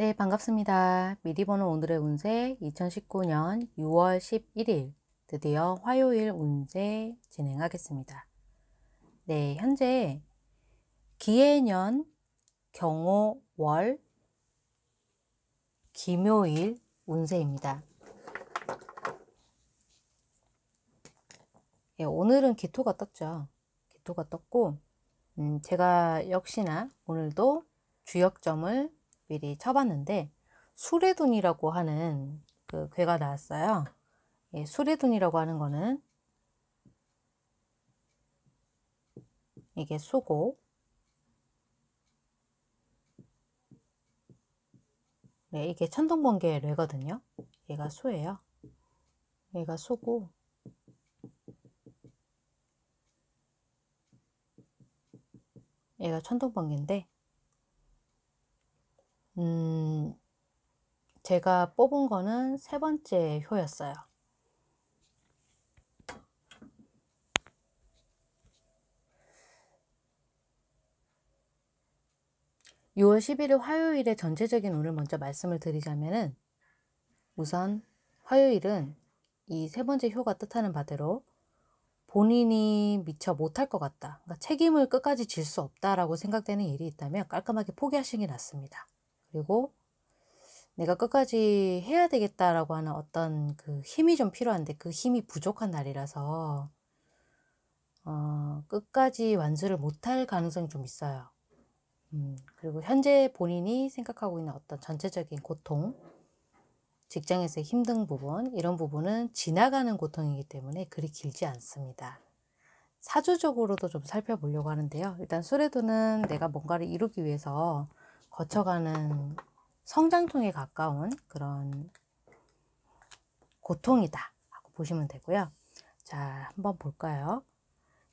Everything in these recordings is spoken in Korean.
네, 반갑습니다. 미리 보는 오늘의 운세 2019년 6월 11일 드디어 화요일 운세 진행하겠습니다. 네, 현재 기해년 경호월 기묘일 운세입니다. 네, 오늘은 기토가 떴죠. 기토가 떴고 음, 제가 역시나 오늘도 주역점을 미리 쳐봤는데 수레돈이라고 하는 그 괴가 나왔어요. 예, 수레돈이라고 하는 거는 이게 수고 네, 이게 천둥번개 뇌거든요. 얘가 수예요 얘가 수고 얘가 천둥번개인데 음, 제가 뽑은 거는 세 번째 효였어요. (6월 11일) 화요일의 전체적인 운을 먼저 말씀을 드리자면 우선 화요일은 이 세 번째 효가 뜻하는 바대로 본인이 미처 못할 것 같다. 그러니까 책임을 끝까지 질 수 없다라고 생각되는 일이 있다면 깔끔하게 포기하시는 게 낫습니다. 그리고 내가 끝까지 해야 되겠다라고 하는 어떤 그 힘이 좀 필요한데 그 힘이 부족한 날이라서 어, 끝까지 완수를 못할 가능성이 좀 있어요. 음, 그리고 현재 본인이 생각하고 있는 어떤 전체적인 고통, 직장에서의 힘든 부분, 이런 부분은 지나가는 고통이기 때문에 그리 길지 않습니다. 사주적으로도 좀 살펴보려고 하는데요. 일단 수레도는 내가 뭔가를 이루기 위해서 거쳐가는 성장통에 가까운 그런 고통이다 하고 보시면 되고요. 자, 한번 볼까요?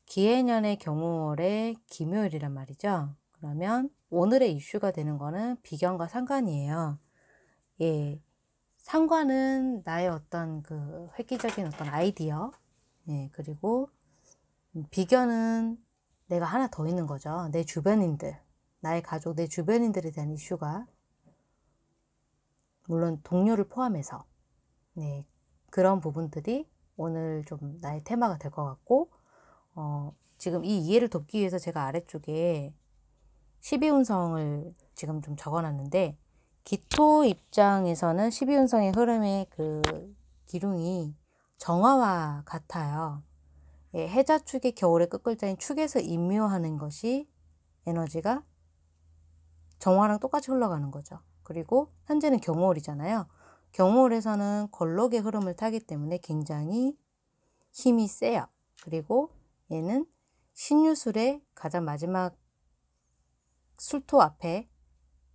기해년의 경우월의 기묘일이란 말이죠. 그러면 오늘의 이슈가 되는 거는 비견과 상관이에요. 예, 상관은 나의 어떤 그 획기적인 어떤 아이디어, 예, 그리고 음, 비견은 내가 하나 더 있는 거죠. 내 주변인들, 나의 가족, 내 주변인들에 대한 이슈가 물론 동료를 포함해서 네, 그런 부분들이 오늘 좀 나의 테마가 될 것 같고 어, 지금 이 이해를 돕기 위해서 제가 아래쪽에 12운성을 지금 좀 적어놨는데 기토 입장에서는 12운성의 흐름의 그 기둥이 정화와 같아요. 예, 해자 축의 겨울의 끝글자인 축에서 임묘하는 것이 에너지가 정화랑 똑같이 흘러가는 거죠. 그리고 현재는 경호홀이잖아요. 경호홀에서는 걸록의 흐름을 타기 때문에 굉장히 힘이 세요. 그리고 얘는 신유술의 가장 마지막 술토 앞에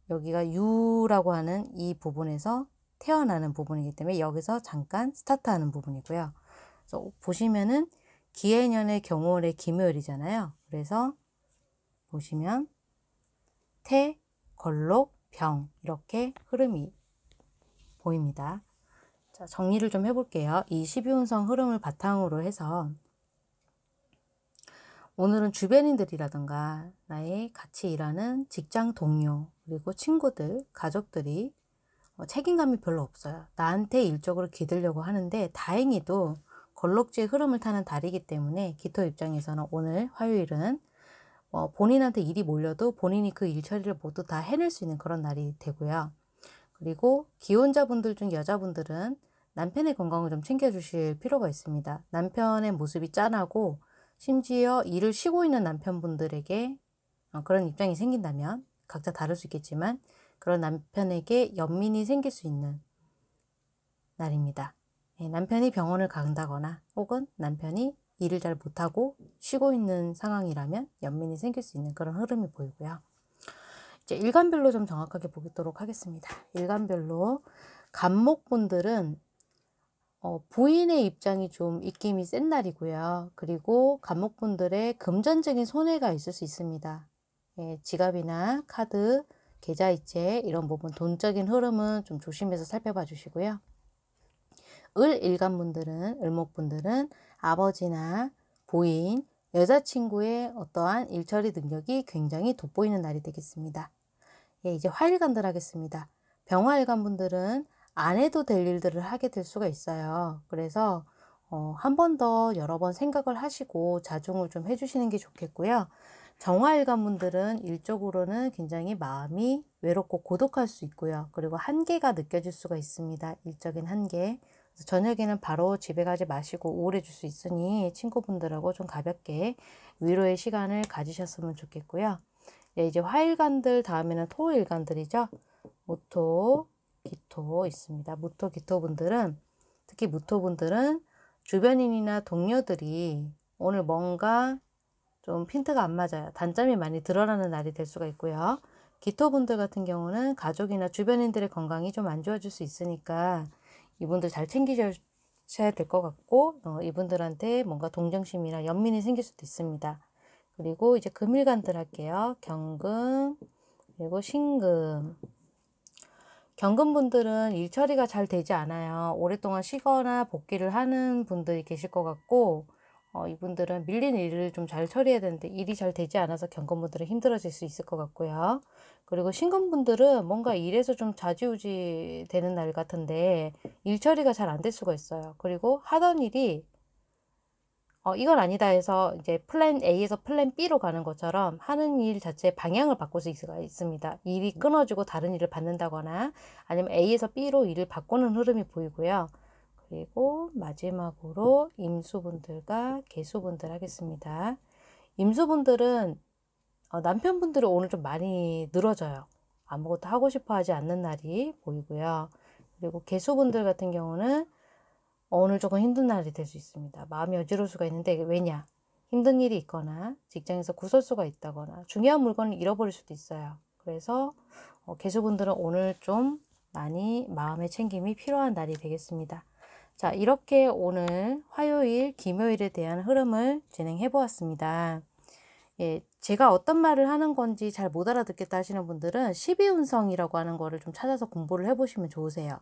여기가 유라고 하는 이 부분에서 태어나는 부분이기 때문에 여기서 잠깐 스타트하는 부분이고요. 그래서 보시면은 기해년의 경월의 기요일이잖아요 그래서 보시면 태, 걸록, 병 이렇게 흐름이 보입니다. 자, 정리를 좀 해볼게요. 이 12운성 흐름을 바탕으로 해서 오늘은 주변인들이라든가 나의 같이 일하는 직장 동료 그리고 친구들, 가족들이 어, 책임감이 별로 없어요. 나한테 일적으로 기들려고 하는데 다행히도 걸록지의 흐름을 타는 달이기 때문에 기토 입장에서는 오늘 화요일은 어, 본인한테 일이 몰려도 본인이 그 일 처리를 모두 다 해낼 수 있는 그런 날이 되고요. 그리고 기혼자분들 중 여자분들은 남편의 건강을 좀 챙겨주실 필요가 있습니다. 남편의 모습이 짠하고 심지어 일을 쉬고 있는 남편분들에게 어, 그런 입장이 생긴다면 각자 다를 수 있겠지만 그런 남편에게 연민이 생길 수 있는 날입니다. 예, 남편이 병원을 간다거나 혹은 남편이 일을 잘 못하고 쉬고 있는 상황이라면 연민이 생길 수 있는 그런 흐름이 보이고요. 이제 일간별로 좀 정확하게 보도록 하겠습니다. 일간별로 간목분들은 어, 부인의 입장이 좀 입김이 센 날이고요. 그리고 간목분들의 금전적인 손해가 있을 수 있습니다. 예, 지갑이나 카드, 계좌이체 이런 부분 돈적인 흐름은 좀 조심해서 살펴봐 주시고요. 을 일간분들은 을목분들은 아버지나 부인, 여자친구의 어떠한 일처리 능력이 굉장히 돋보이는 날이 되겠습니다. 예, 이제 화일간들 하겠습니다. 병화일간 분들은 안 해도 될 일들을 하게 될 수가 있어요. 그래서 어, 한 번 더 여러 번 생각을 하시고 자중을 좀 해주시는 게 좋겠고요. 정화일간 분들은 일적으로는 굉장히 마음이 외롭고 고독할 수 있고요. 그리고 한계가 느껴질 수가 있습니다. 일적인 한계. 저녁에는 바로 집에 가지 마시고 우울해질 수 있으니 친구분들하고 좀 가볍게 위로의 시간을 가지셨으면 좋겠고요. 네, 이제 화일간들 다음에는 토일간들이죠. 무토, 기토 있습니다. 무토, 기토분들은 특히 무토분들은 주변인이나 동료들이 오늘 뭔가 좀 핀트가 안 맞아요. 단점이 많이 드러나는 날이 될 수가 있고요. 기토분들 같은 경우는 가족이나 주변인들의 건강이 좀 안 좋아질 수 있으니까 이분들 잘 챙기셔야 될 것 같고 어, 이분들한테 뭔가 동정심이나 연민이 생길 수도 있습니다. 그리고 이제 금일간들 할게요. 경금 그리고 신금 경금분들은 일 처리가 잘 되지 않아요. 오랫동안 쉬거나 복귀를 하는 분들이 계실 것 같고 어, 이분들은 밀린 일을 좀 잘 처리해야 되는데 일이 잘 되지 않아서 경건분들은 힘들어질 수 있을 것 같고요. 그리고 신건분들은 뭔가 일에서 좀 좌지우지 되는 날 같은데 일 처리가 잘 안 될 수가 있어요. 그리고 하던 일이 어, 이건 아니다 해서 이제 플랜 A에서 플랜 B로 가는 것처럼 하는 일 자체의 방향을 바꿀 수 수가 있습니다. 일이 끊어지고 다른 일을 받는다거나 아니면 A에서 B로 일을 바꾸는 흐름이 보이고요. 그리고 마지막으로 임수분들과 개수분들 하겠습니다. 임수분들은 어, 남편분들은 오늘 좀 많이 늘어져요. 아무것도 하고 싶어 하지 않는 날이 보이고요. 그리고 개수분들 같은 경우는 오늘 조금 힘든 날이 될 수 있습니다. 마음이 어지러울 수가 있는데 왜냐? 힘든 일이 있거나 직장에서 구설수가 있다거나 중요한 물건을 잃어버릴 수도 있어요. 그래서 어, 개수분들은 오늘 좀 많이 마음의 챙김이 필요한 날이 되겠습니다. 자, 이렇게 오늘 화요일, 금요일에 대한 흐름을 진행해 보았습니다. 예, 제가 어떤 말을 하는 건지 잘 못 알아듣겠다 하시는 분들은 12운성이라고 하는 거를 좀 찾아서 공부를 해 보시면 좋으세요.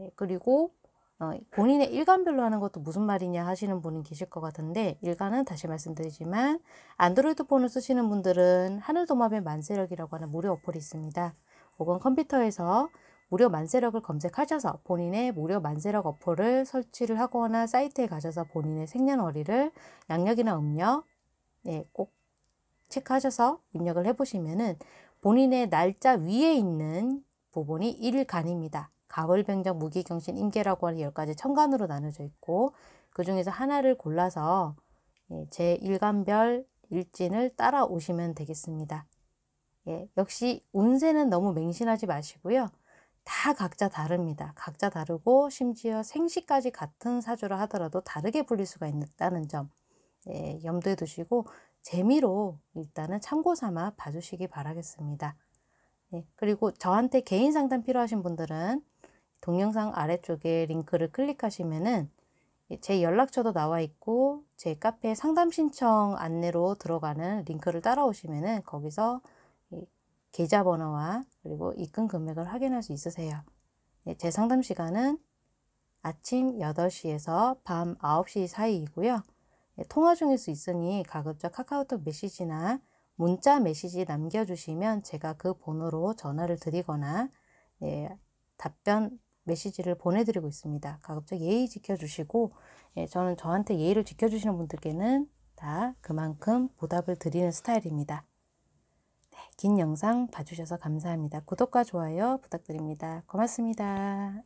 예, 그리고 어, 본인의 일간별로 하는 것도 무슨 말이냐 하시는 분은 계실 것 같은데 일간은 다시 말씀드리지만 안드로이드 폰을 쓰시는 분들은 하늘도마뱀 만세력이라고 하는 무료 어플이 있습니다. 혹은 컴퓨터에서 무료 만세력을 검색하셔서 본인의 무료 만세력 어플을 설치를 하거나 사이트에 가셔서 본인의 생년월일을 양력이나 음력 예, 꼭 체크하셔서 입력을 해보시면은 본인의 날짜 위에 있는 부분이 일간입니다. 가을병정, 무기경신, 임계라고 하는 10가지 천간으로 나눠져 있고 그 중에서 하나를 골라서 예, 제 일간별 일진을 따라오시면 되겠습니다. 예, 역시 운세는 너무 맹신하지 마시고요. 다 각자 다릅니다. 각자 다르고 심지어 생시까지 같은 사주라 하더라도 다르게 불릴 수가 있다는 점 예, 염두에 두시고 재미로 일단은 참고 삼아 봐주시기 바라겠습니다. 예, 그리고 저한테 개인 상담 필요하신 분들은 동영상 아래쪽에 링크를 클릭하시면은 제 연락처도 나와 있고 제 카페 상담 신청 안내로 들어가는 링크를 따라오시면은 거기서 계좌번호와 그리고 입금 금액을 확인할 수 있으세요. 네, 제 상담 시간은 아침 8시에서 밤 9시 사이이고요. 네, 통화 중일 수 있으니 가급적 카카오톡 메시지나 문자 메시지 남겨주시면 제가 그 번호로 전화를 드리거나 네, 답변 메시지를 보내드리고 있습니다. 가급적 예의 지켜주시고 예, 저는 저한테 예의를 지켜주시는 분들께는 다 그만큼 보답을 드리는 스타일입니다. 긴 영상 봐주셔서 감사합니다. 구독과 좋아요 부탁드립니다. 고맙습니다.